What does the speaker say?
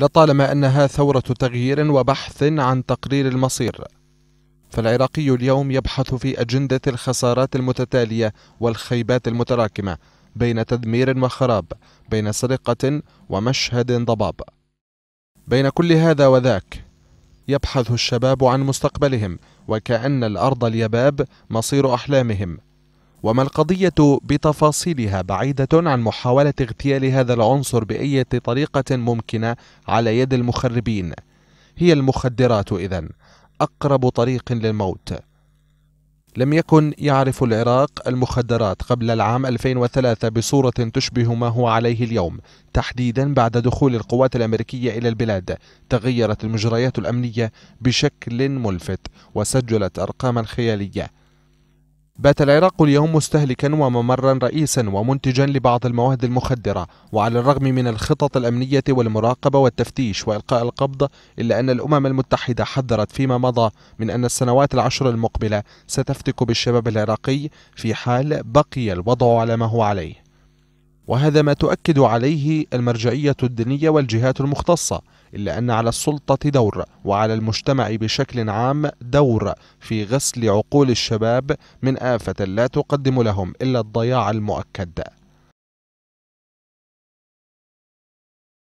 لطالما أنها ثورة تغيير وبحث عن تقرير المصير فالعراقي اليوم يبحث في أجندة الخسارات المتتالية والخيبات المتراكمة بين تدمير وخراب بين سرقة ومشهد ضباب بين كل هذا وذاك يبحث الشباب عن مستقبلهم وكأن الأرض اليباب مصير أحلامهم وما القضية بتفاصيلها بعيدة عن محاولة اغتيال هذا العنصر بأي طريقة ممكنة على يد المخربين هي المخدرات إذا أقرب طريق للموت لم يكن يعرف العراق المخدرات قبل العام 2003 بصورة تشبه ما هو عليه اليوم تحديدا بعد دخول القوات الأمريكية إلى البلاد تغيرت المجريات الأمنية بشكل ملفت وسجلت أرقاما خيالية بات العراق اليوم مستهلكا وممرا رئيسا ومنتجا لبعض المواد المخدرة وعلى الرغم من الخطط الأمنية والمراقبة والتفتيش وإلقاء القبض إلا أن الأمم المتحدة حذرت فيما مضى من أن السنوات العشر المقبلة ستفتك بالشباب العراقي في حال بقي الوضع على ما هو عليه وهذا ما تؤكد عليه المرجعية الدينية والجهات المختصة إلا أن على السلطة دور وعلى المجتمع بشكل عام دور في غسل عقول الشباب من آفة لا تقدم لهم إلا الضياع المؤكد